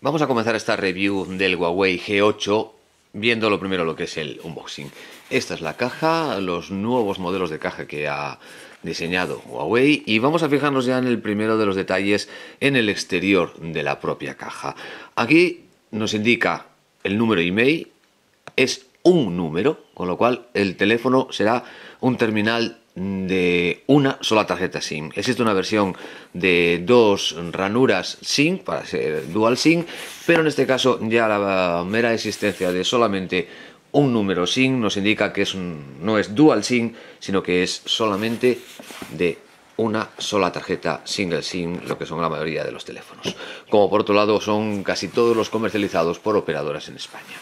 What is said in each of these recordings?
Vamos a comenzar esta review del Huawei G8 viendo lo primero lo que es el unboxing. Esta es la caja, los nuevos modelos de caja que ha diseñado Huawei y vamos a fijarnos ya en el primero de los detalles en el exterior de la propia caja. Aquí nos indica el número email, es un número, con lo cual el teléfono será un terminal de una sola tarjeta SIM. Existe una versión de dos ranuras SIM para ser dual SIM, pero en este caso ya la mera existencia de solamente un número SIM nos indica que es no es dual SIM, sino que es solamente de una sola tarjeta single SIM, lo que son la mayoría de los teléfonos. Como por otro lado son casi todos los comercializados por operadoras en España.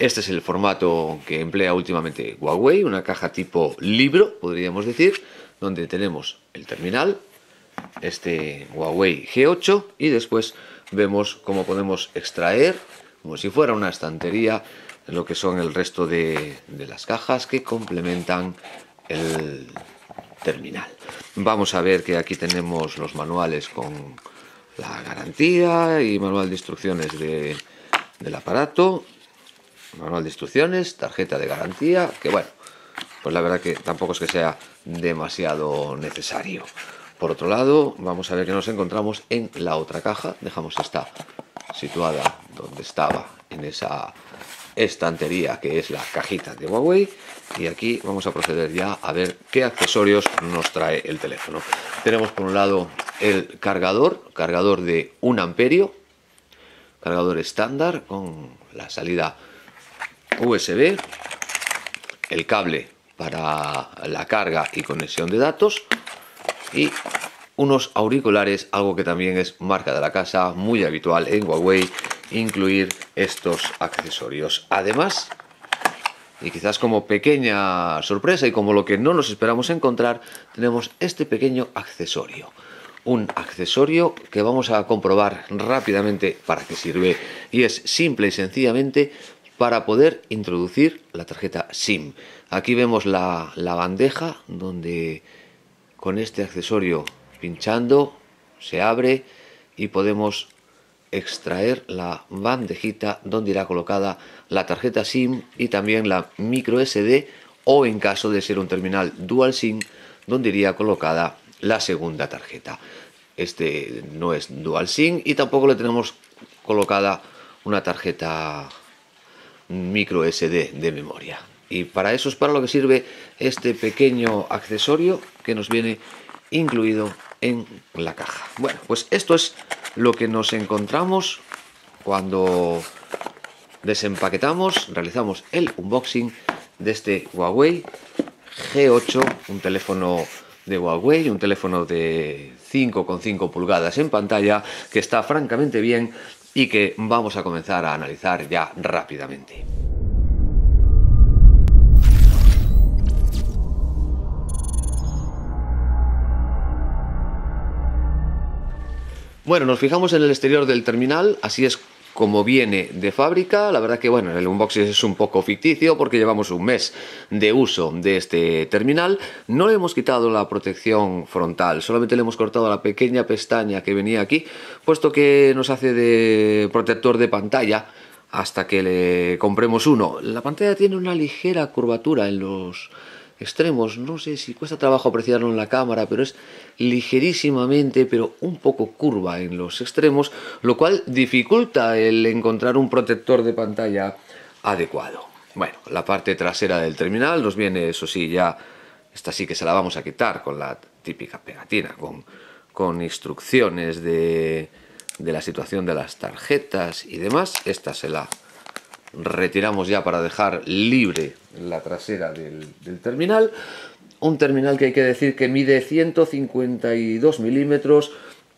Este es el formato que emplea últimamente Huawei, una caja tipo libro, podríamos decir, donde tenemos el terminal, este Huawei G8 y después vemos cómo podemos extraer, como si fuera una estantería, lo que son el resto de, las cajas que complementan el terminal. Vamos a ver que aquí tenemos los manuales con la garantía y manual de instrucciones del aparato manual de instrucciones, tarjeta de garantía, que bueno, pues la verdad que tampoco es que sea demasiado necesario. Por otro lado, vamos a ver que nos encontramos en la otra caja. Dejamos esta situada donde estaba, en esa estantería que es la cajita de Huawei y aquí vamos a proceder ya a ver qué accesorios nos trae el teléfono tenemos por un lado el cargador cargador de un amperio cargador estándar con la salida USB, el cable para la carga y conexión de datos y unos auriculares, algo que también es marca de la casa, muy habitual en Huawei, incluir estos accesorios. Además, y quizás como pequeña sorpresa y como lo que no nos esperamos encontrar, tenemos este pequeño accesorio. Un accesorio que vamos a comprobar rápidamente para qué sirve y es simple y sencillamente para poder introducir la tarjeta SIM. Aquí vemos la, bandeja donde con este accesorio pinchando se abre y podemos extraer la bandejita donde irá colocada la tarjeta SIM y también la micro SD o en caso de ser un terminal dual SIM donde iría colocada la segunda tarjeta. Este no es dual SIM y tampoco le tenemos colocada una tarjeta micro SD de memoria. Y para eso es para lo que sirve este pequeño accesorio que nos viene incluido en la caja. Bueno, pues esto es lo que nos encontramos cuando desempaquetamos, realizamos el unboxing de este Huawei G8, un teléfono de Huawei, un teléfono de 5,5 pulgadas en pantalla que está francamente bien y que vamos a comenzar a analizar ya rápidamente. Bueno, nos fijamos en el exterior del terminal, así es como viene de fábrica. La verdad que bueno, el unboxing es un poco ficticio porque llevamos un mes de uso de este terminal. No le hemos quitado la protección frontal, solamente le hemos cortado la pequeña pestaña que venía aquí, puesto que nos hace de protector de pantalla hasta que le compremos uno. La pantalla tiene una ligera curvatura en los extremos. No sé si cuesta trabajo apreciarlo en la cámara, pero es ligerísimamente, pero un poco curva en los extremos, lo cual dificulta el encontrar un protector de pantalla adecuado. Bueno, la parte trasera del terminal nos viene, eso sí, ya, esta sí que se la vamos a quitar con la típica pegatina, con, con instrucciones de, de la situación de las tarjetas y demás. Esta se la retiramos ya para dejar libre la trasera del, terminal. Un terminal que hay que decir que mide 152 milímetros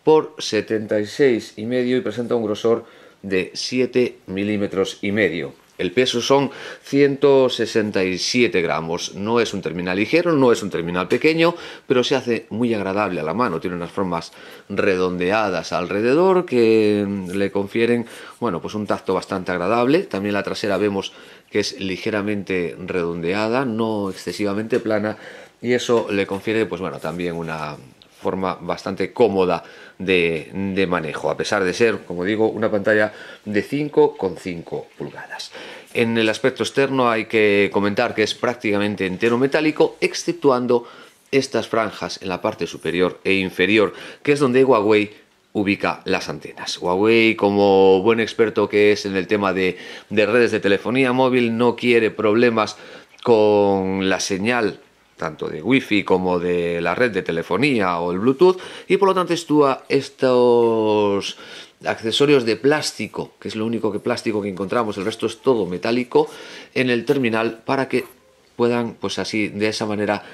por 76 y medio y presenta un grosor de 7 milímetros y medio. El peso son 167 gramos. No es un terminal ligero, no es un terminal pequeño, pero se hace muy agradable a la mano. Tiene unas formas redondeadas alrededor que mm, le confieren, bueno, pues un tacto bastante agradable. También la trasera vemos que es ligeramente redondeada, no excesivamente plana y eso le confiere pues bueno también una, forma bastante cómoda de, manejo, a pesar de ser, como digo, una pantalla de 5,5 pulgadas. En el aspecto externo hay que comentar que es prácticamente entero metálico, exceptuando estas franjas en la parte superior e inferior, que es donde Huawei ubica las antenas. Huawei, como buen experto que es en el tema de redes de telefonía móvil, no quiere problemas con la señal tanto de wifi como de la red de telefonía o el bluetooth y por lo tanto estúa estos accesorios de plástico que es lo único que plástico que encontramos el resto es todo metálico en el terminal para que puedan pues así de esa manera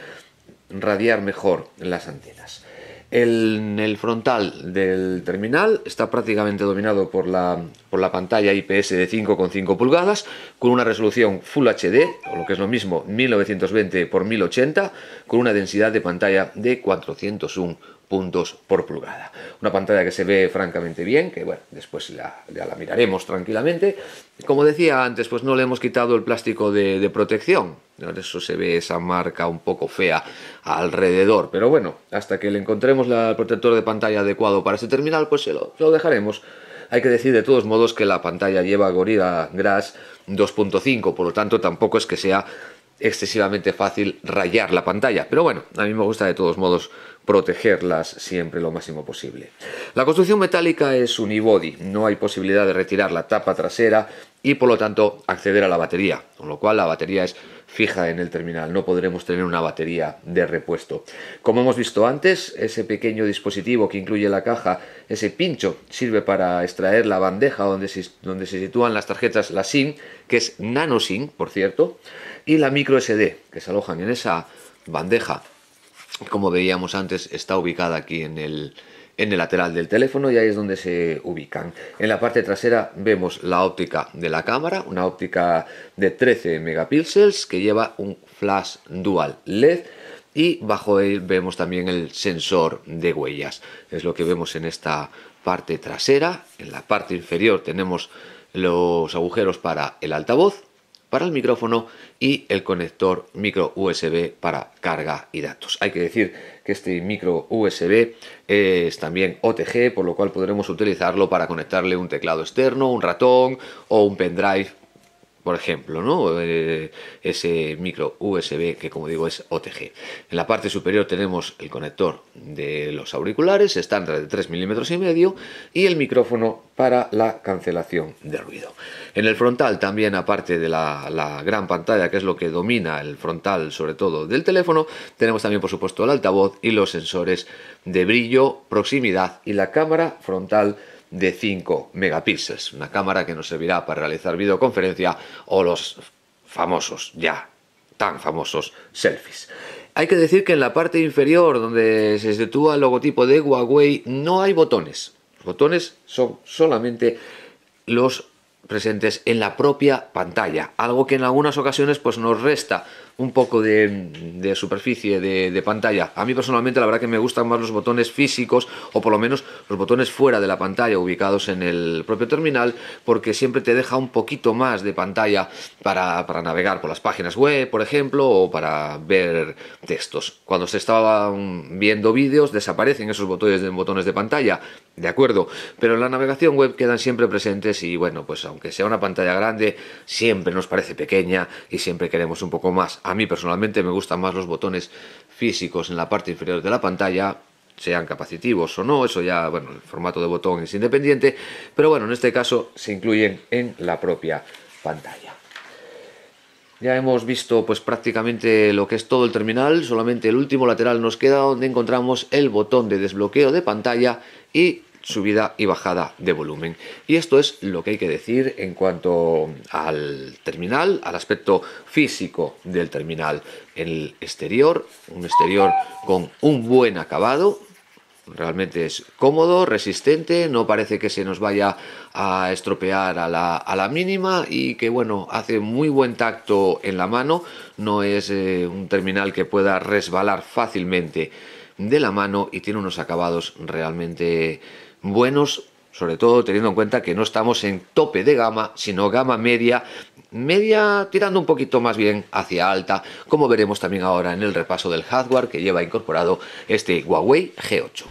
radiar mejor las antenas el, el frontal del terminal está prácticamente dominado por la por la pantalla IPS de 5,5 pulgadas, con una resolución Full HD, o lo que es lo mismo, 1920x1080, con una densidad de pantalla de 401 puntos por pulgada. Una pantalla que se ve francamente bien, que bueno, después la, ya la miraremos tranquilamente. Como decía antes, pues no le hemos quitado el plástico de, protección, de eso se ve esa marca un poco fea alrededor, pero bueno, hasta que le encontremos el protector de pantalla adecuado para este terminal, pues lo dejaremos hay que decir de todos modos que la pantalla lleva Gorilla Glass 2.5, por lo tanto tampoco es que sea excesivamente fácil rayar la pantalla. Pero bueno, a mí me gusta de todos modos protegerlas siempre lo máximo posible. La construcción metálica es unibody, no hay posibilidad de retirar la tapa trasera y por lo tanto acceder a la batería, con lo cual la batería es fija en el terminal, no podremos tener una batería de repuesto. Como hemos visto antes, ese pequeño dispositivo que incluye la caja, ese pincho, sirve para extraer la bandeja donde se, donde se sitúan las tarjetas, la SIM, que es nano SIM, por cierto, y la micro SD, que se alojan en esa bandeja como veíamos antes, está ubicada aquí en el, en el lateral del teléfono y ahí es donde se ubican. En la parte trasera vemos la óptica de la cámara, una óptica de 13 megapíxeles que lleva un flash dual LED y bajo él vemos también el sensor de huellas. Es lo que vemos en esta parte trasera. En la parte inferior tenemos los agujeros para el altavoz para el micrófono y el conector micro USB para carga y datos. Hay que decir que este micro USB es también OTG, por lo cual podremos utilizarlo para conectarle un teclado externo, un ratón o un pendrive por ejemplo, ¿no? Eh, ese micro USB que como digo es OTG. En la parte superior tenemos el conector de los auriculares, estándar de 3 milímetros y medio, y el micrófono para la cancelación de ruido. En el frontal también, aparte de la, la gran pantalla, que es lo que domina el frontal sobre todo del teléfono, tenemos también por supuesto el altavoz y los sensores de brillo, proximidad y la cámara frontal de 5 megapíxeles, una cámara que nos servirá para realizar videoconferencia o los famosos, ya tan famosos, selfies. Hay que decir que en la parte inferior donde se sitúa el logotipo de Huawei no hay botones. Los botones son solamente los presentes en la propia pantalla, algo que en algunas ocasiones pues nos resta un poco de, superficie de, pantalla. A mí personalmente la verdad que me gustan más los botones físicos o por lo menos los botones fuera de la pantalla ubicados en el propio terminal porque siempre te deja un poquito más de pantalla para, para navegar por las páginas web por ejemplo o para ver textos. Cuando se estaban mm, viendo vídeos desaparecen esos botones de, botones de pantalla ¿De acuerdo? Pero en la navegación web quedan siempre presentes y bueno, pues aunque sea una pantalla grande, siempre nos parece pequeña y siempre queremos un poco más. A mí personalmente me gustan más los botones físicos en la parte inferior de la pantalla, sean capacitivos o no, eso ya, bueno, el formato de botón es independiente, pero bueno, en este caso se incluyen en la propia pantalla. Ya hemos visto pues prácticamente lo que es todo el terminal, solamente el último lateral nos queda donde encontramos el botón de desbloqueo de pantalla y subida y bajada de volumen. Y esto es lo que hay que decir en cuanto al terminal, al aspecto físico del terminal. El exterior, un exterior con un buen acabado, realmente es cómodo, resistente, no parece que se nos vaya a estropear a la, mínima y que bueno, hace muy buen tacto en la mano, no es eh, un terminal que pueda resbalar fácilmente de la mano y tiene unos acabados realmente buenos, sobre todo teniendo en cuenta que no estamos en tope de gama, sino gama media, media tirando un poquito más bien hacia alta, como veremos también ahora en el repaso del hardware que lleva incorporado este Huawei G8.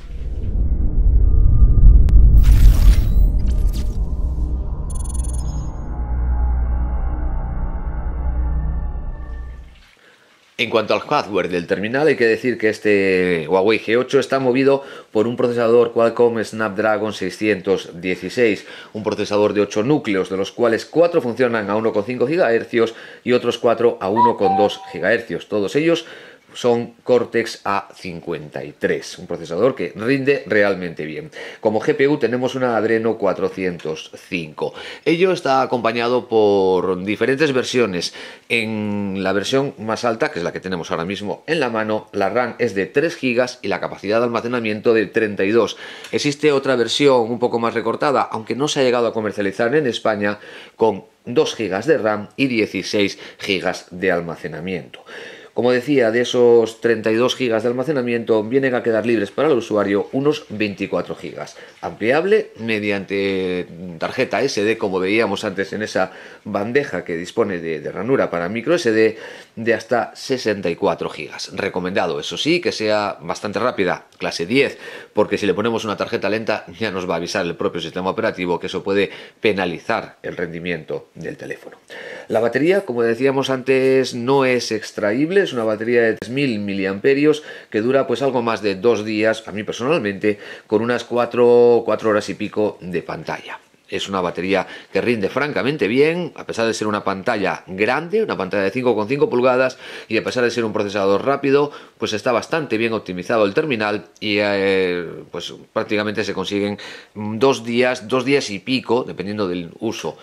En cuanto al hardware del terminal, hay que decir que este Huawei G8 está movido por un procesador Qualcomm Snapdragon 616, un procesador de 8 núcleos, de los cuales 4 funcionan a 1,5 GHz y otros 4 a 1,2 GHz, todos ellos son Cortex A53, un procesador que rinde realmente bien. Como GPU tenemos una Adreno 405. Ello está acompañado por diferentes versiones. En la versión más alta, que es la que tenemos ahora mismo en la mano, la RAM es de 3 GB y la capacidad de almacenamiento de 32. Existe otra versión un poco más recortada, aunque no se ha llegado a comercializar en España, con 2 GB de RAM y 16 GB de almacenamiento. Como decía, de esos 32 GB de almacenamiento vienen a quedar libres para el usuario unos 24 GB. Ampliable mediante tarjeta SD, como veíamos antes en esa bandeja que dispone de, ranura para micro SD, de hasta 64 GB. Recomendado, eso sí, que sea bastante rápida, clase 10, porque si le ponemos una tarjeta lenta ya nos va a avisar el propio sistema operativo que eso puede penalizar el rendimiento del teléfono. La batería, como decíamos antes, no es extraíble es una batería de 3000 miliamperios que dura pues algo más de dos días, a mí personalmente, con unas 4, horas y pico de pantalla. Es una batería que rinde francamente bien, a pesar de ser una pantalla grande, una pantalla de 5,5 pulgadas, y a pesar de ser un procesador rápido, pues está bastante bien optimizado el terminal y eh, pues prácticamente se consiguen dos días, dos días y pico, dependiendo del uso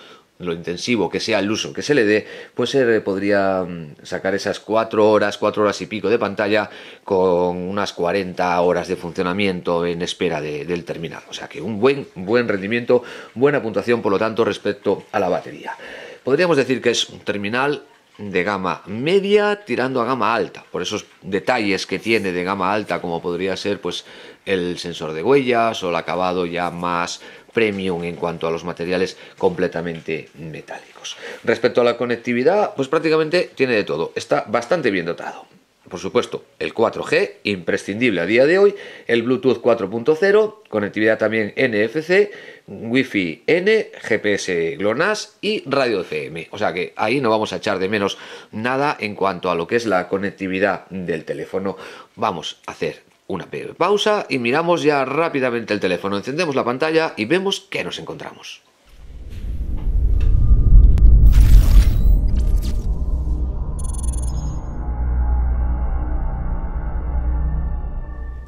lo intensivo que sea el uso que se le dé, pues se podría mm, sacar esas cuatro horas, cuatro horas y pico de pantalla con unas 40 horas de funcionamiento en espera del terminal. O sea que un buen, buen rendimiento, buena puntuación, por lo tanto, respecto a la batería. Podríamos decir que es un terminal de gama media tirando a gama alta, por esos detalles que tiene de gama alta como podría ser pues el sensor de huellas o el acabado ya más premium en cuanto a los materiales completamente metálicos. Respecto a la conectividad, pues prácticamente tiene de todo. Está bastante bien dotado. Por supuesto, el 4G, imprescindible a día de hoy, el Bluetooth 4.0, conectividad también NFC, Wi-Fi N, GPS GLONASS y radio FM. O sea que ahí no vamos a echar de menos nada en cuanto a lo que es la conectividad del teléfono. Vamos a hacer una pausa y miramos ya rápidamente el teléfono. Encendemos la pantalla y vemos qué nos encontramos.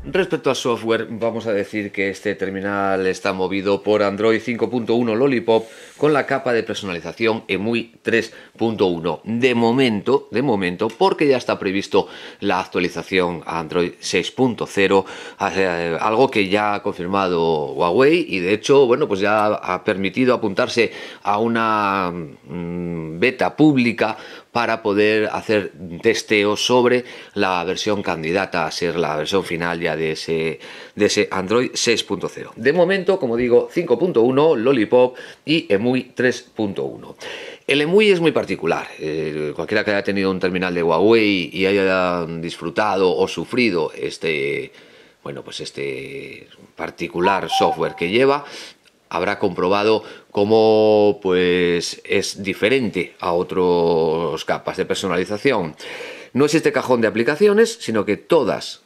Respecto a software, vamos a decir que este terminal está movido por Android 5.1 Lollipop con la capa de personalización EMUI 3.1. De momento, de momento, porque ya está previsto la actualización a Android 6.0, eh, algo que ya ha confirmado Huawei y de hecho, bueno, pues ya ha permitido apuntarse a una mm, beta pública para poder hacer testeo sobre la versión candidata a ser la versión final ya de ese, de ese Android 6.0. De momento, como digo, 5.1, Lollipop y EMUI 3.1. El EMUI es muy particular. Eh, cualquiera que haya tenido un terminal de Huawei y haya disfrutado o sufrido este bueno, pues este particular software que lleva, habrá comprobado cómo pues es diferente a otros capas de personalización. No existe cajón de aplicaciones, sino que todas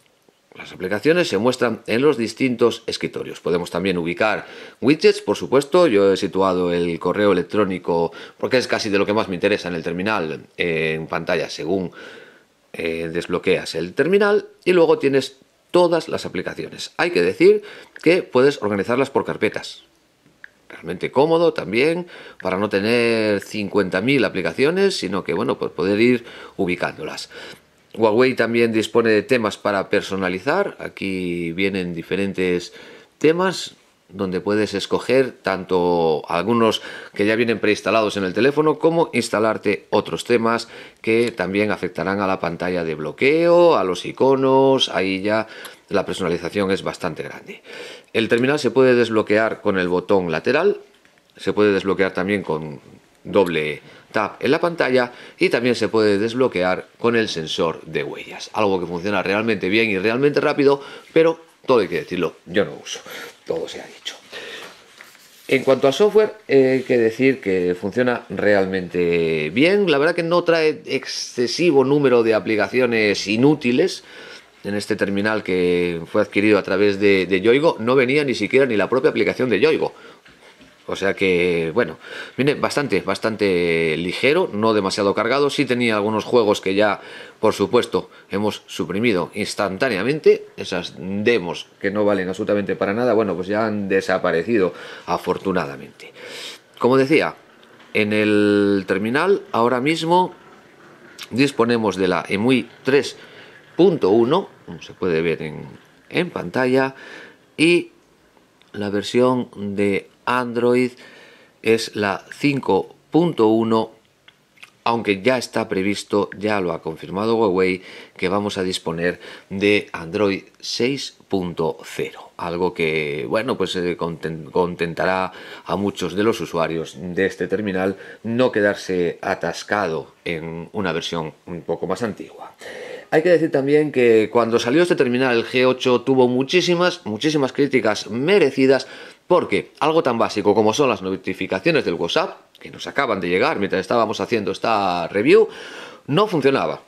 las aplicaciones se muestran en los distintos escritorios. Podemos también ubicar widgets, por supuesto. Yo he situado el correo electrónico, porque es casi de lo que más me interesa en el terminal, en pantalla, según eh, desbloqueas el terminal. Y luego tienes todas las aplicaciones. Hay que decir que puedes organizarlas por carpetas realmente cómodo también, para no tener 50.000 aplicaciones, sino que bueno, pues poder ir ubicándolas. Huawei también dispone de temas para personalizar. Aquí vienen diferentes temas donde puedes escoger tanto algunos que ya vienen preinstalados en el teléfono como instalarte otros temas que también afectarán a la pantalla de bloqueo, a los iconos, ahí ya la personalización es bastante grande. El terminal se puede desbloquear con el botón lateral, se puede desbloquear también con doble tap en la pantalla y también se puede desbloquear con el sensor de huellas, algo que funciona realmente bien y realmente rápido, pero todo hay que decirlo, yo no uso, todo se ha dicho. En cuanto a software, eh, hay que decir que funciona realmente bien. La verdad que no trae excesivo número de aplicaciones inútiles en este terminal que fue adquirido a través de, de Yoigo, no venía ni siquiera ni la propia aplicación de Yoigo. O sea que, bueno, viene bastante, bastante ligero, no demasiado cargado. Sí tenía algunos juegos que ya, por supuesto, hemos suprimido instantáneamente. Esas demos que no valen absolutamente para nada, bueno, pues ya han desaparecido, afortunadamente. Como decía, en el terminal ahora mismo disponemos de la EMUI 3 1, como se puede ver en, en pantalla, y la versión de Android es la 5.1, aunque ya está previsto, ya lo ha confirmado Huawei, que vamos a disponer de Android 6.0, algo que, bueno, pues eh, contentará a muchos de los usuarios de este terminal no quedarse atascado en una versión un poco más antigua. Hay que decir también que cuando salió este terminal el G8 tuvo muchísimas, muchísimas críticas merecidas porque algo tan básico como son las notificaciones del WhatsApp, que nos acaban de llegar mientras estábamos haciendo esta review, no funcionaba.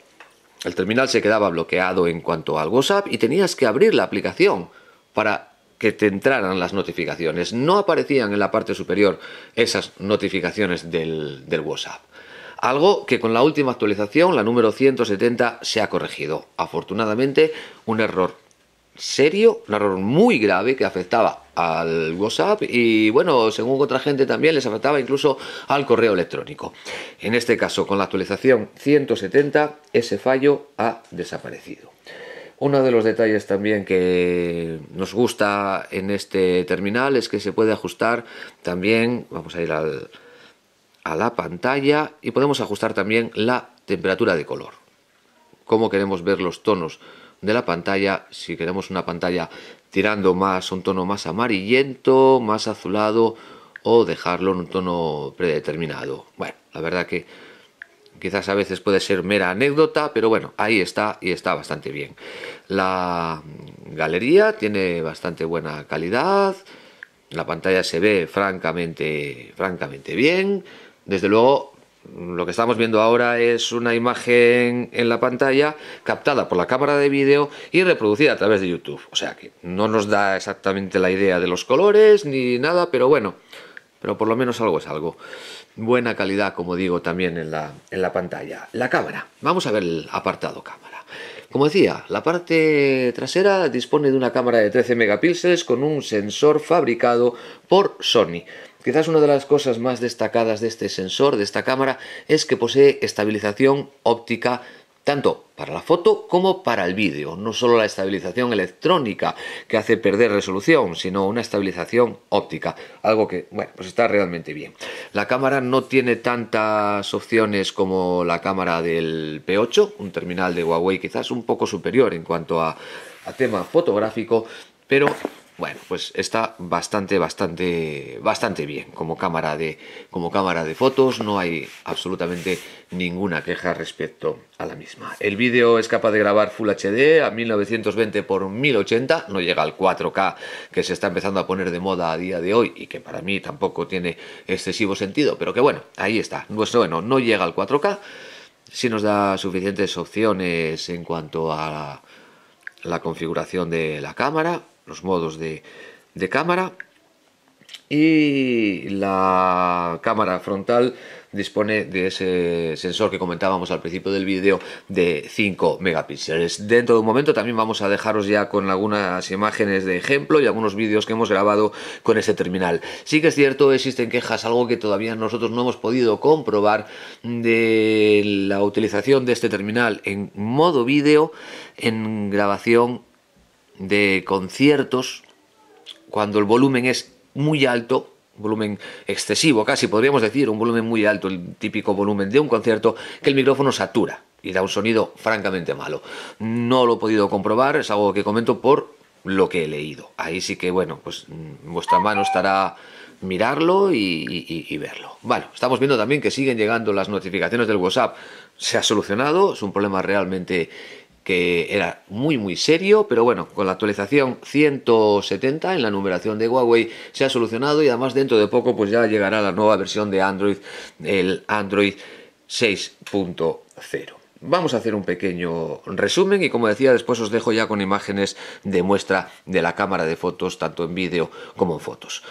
El terminal se quedaba bloqueado en cuanto al WhatsApp y tenías que abrir la aplicación para que te entraran las notificaciones. No aparecían en la parte superior esas notificaciones del, del WhatsApp. Algo que con la última actualización, la número 170, se ha corregido. Afortunadamente, un error serio, un error muy grave que afectaba al WhatsApp y bueno, según otra gente también les afectaba incluso al correo electrónico. En este caso, con la actualización 170, ese fallo ha desaparecido. Uno de los detalles también que nos gusta en este terminal es que se puede ajustar también, vamos a ir al, a la pantalla y podemos ajustar también la temperatura de color. Cómo queremos ver los tonos de la pantalla, si queremos una pantalla tirando más un tono más amarillento, más azulado o dejarlo en un tono predeterminado. Bueno, la verdad que quizás a veces puede ser mera anécdota, pero bueno, ahí está y está bastante bien. La galería tiene bastante buena calidad, la pantalla se ve francamente, francamente bien, desde luego, lo que estamos viendo ahora es una imagen en la pantalla captada por la cámara de vídeo y reproducida a través de YouTube. O sea que no nos da exactamente la idea de los colores ni nada, pero bueno, pero por lo menos algo es algo. Buena calidad, como digo, también en la, en la pantalla. La cámara. Vamos a ver el apartado cámara. Como decía, la parte trasera dispone de una cámara de 13 megapíxeles con un sensor fabricado por Sony Quizás una de las cosas más destacadas de este sensor, de esta cámara, es que posee estabilización óptica tanto para la foto como para el vídeo. No solo la estabilización electrónica que hace perder resolución, sino una estabilización óptica. Algo que, bueno, pues está realmente bien. La cámara no tiene tantas opciones como la cámara del P8, un terminal de Huawei quizás un poco superior en cuanto a, a tema fotográfico, pero bueno, pues está bastante, bastante, bastante bien como cámara de, como cámara de fotos. No hay absolutamente ninguna queja respecto a la misma. El vídeo es capaz de grabar Full HD a 1920 x 1080. No llega al 4K que se está empezando a poner de moda a día de hoy y que para mí tampoco tiene excesivo sentido. Pero que bueno, ahí está. bueno, no llega al 4K. Sí nos da suficientes opciones en cuanto a la configuración de la cámara los modos de, cámara y la cámara frontal dispone de ese sensor que comentábamos al principio del vídeo de 5 megapíxeles. Dentro de un momento también vamos a dejaros ya con algunas imágenes de ejemplo y algunos vídeos que hemos grabado con ese terminal. Sí que es cierto, existen quejas, algo que todavía nosotros no hemos podido comprobar de la utilización de este terminal en modo vídeo en grabación de conciertos, cuando el volumen es muy alto, volumen excesivo casi, podríamos decir, un volumen muy alto, el típico volumen de un concierto, que el micrófono satura y da un sonido francamente malo. No lo he podido comprobar, es algo que comento por lo que he leído. Ahí sí que, bueno, pues mm, vuestra mano estará mirarlo y, y verlo. Bueno, estamos viendo también que siguen llegando las notificaciones del WhatsApp. Se ha solucionado, es un problema realmente que era muy muy serio, pero bueno, con la actualización 170 en la numeración de Huawei se ha solucionado y además dentro de poco pues ya llegará la nueva versión de Android, el Android 6.0. Vamos a hacer un pequeño resumen y como decía después os dejo ya con imágenes de muestra de la cámara de fotos tanto en vídeo como en fotos.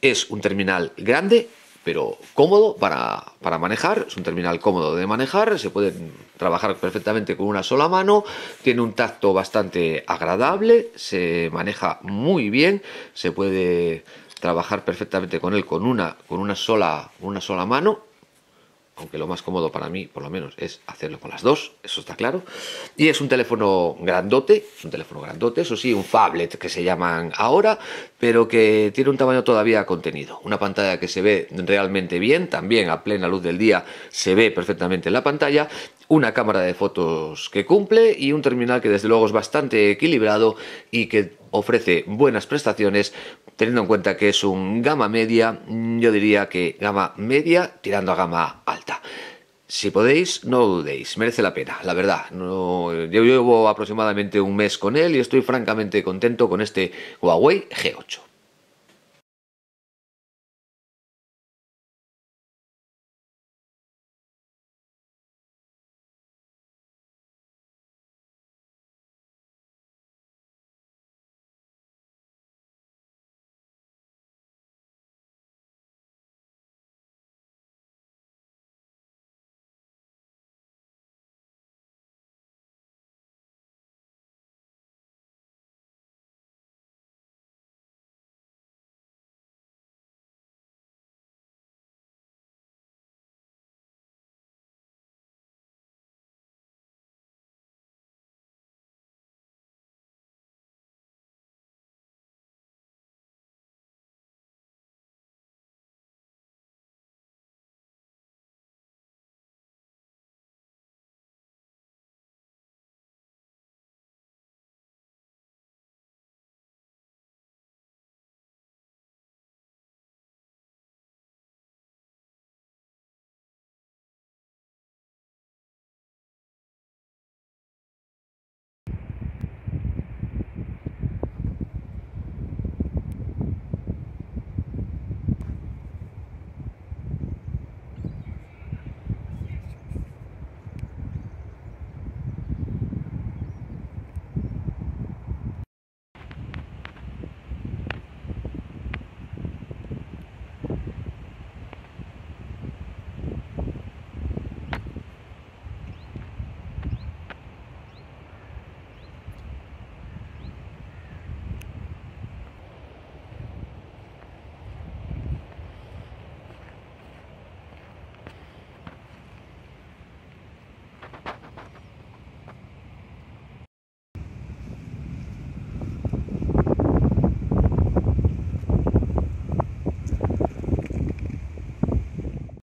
Es un terminal grande, pero cómodo para, para, manejar, es un terminal cómodo de manejar, se puede trabajar perfectamente con una sola mano, tiene un tacto bastante agradable, se maneja muy bien, se puede trabajar perfectamente con él con una, con una, sola, una sola mano aunque lo más cómodo para mí, por lo menos, es hacerlo con las dos, eso está claro. Y es un teléfono grandote, un teléfono grandote, eso sí, un tablet que se llaman ahora, pero que tiene un tamaño todavía contenido. Una pantalla que se ve realmente bien, también a plena luz del día se ve perfectamente en la pantalla una cámara de fotos que cumple y un terminal que desde luego es bastante equilibrado y que ofrece buenas prestaciones teniendo en cuenta que es un gama media, yo diría que gama media tirando a gama alta. Si podéis, no dudéis, merece la pena, la verdad. yo llevo aproximadamente un mes con él y estoy francamente contento con este Huawei G8.